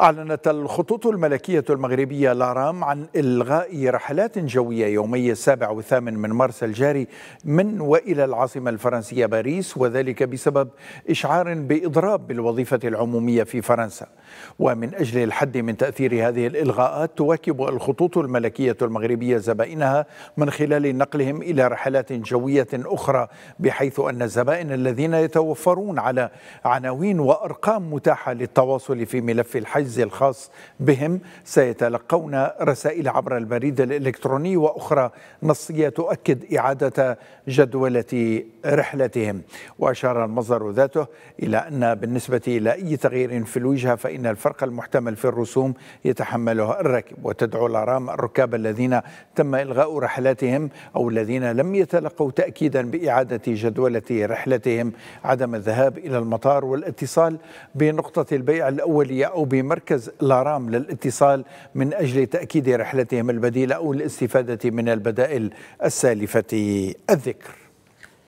أعلنت الخطوط الملكية المغربية لارام عن إلغاء رحلات جوية يومي السابع والثامن من مارس الجاري من وإلى العاصمة الفرنسية باريس وذلك بسبب إشعار بإضراب بالوظيفة العمومية في فرنسا ومن أجل الحد من تأثير هذه الإلغاءات تواكب الخطوط الملكية المغربية زبائنها من خلال نقلهم إلى رحلات جوية أخرى بحيث أن الزبائن الذين يتوفرون على عناوين وأرقام متاحة للتواصل في ملف الحج الحجز الخاص بهم سيتلقون رسائل عبر البريد الإلكتروني وأخرى نصية تؤكد إعادة جدولة رحلتهم وأشار المصدر ذاته إلى أن بالنسبة إلى أي تغيير في الوجهة فإن الفرق المحتمل في الرسوم يتحمله الراكب وتدعو الأرام الركاب الذين تم إلغاء رحلاتهم أو الذين لم يتلقوا تأكيدا بإعادة جدولة رحلتهم عدم الذهاب إلى المطار والاتصال بنقطة البيع الأولية أو بما مركز لارام للاتصال من أجل تأكيد رحلتهم البديلة أو الاستفادة من البدائل السالفة الذكر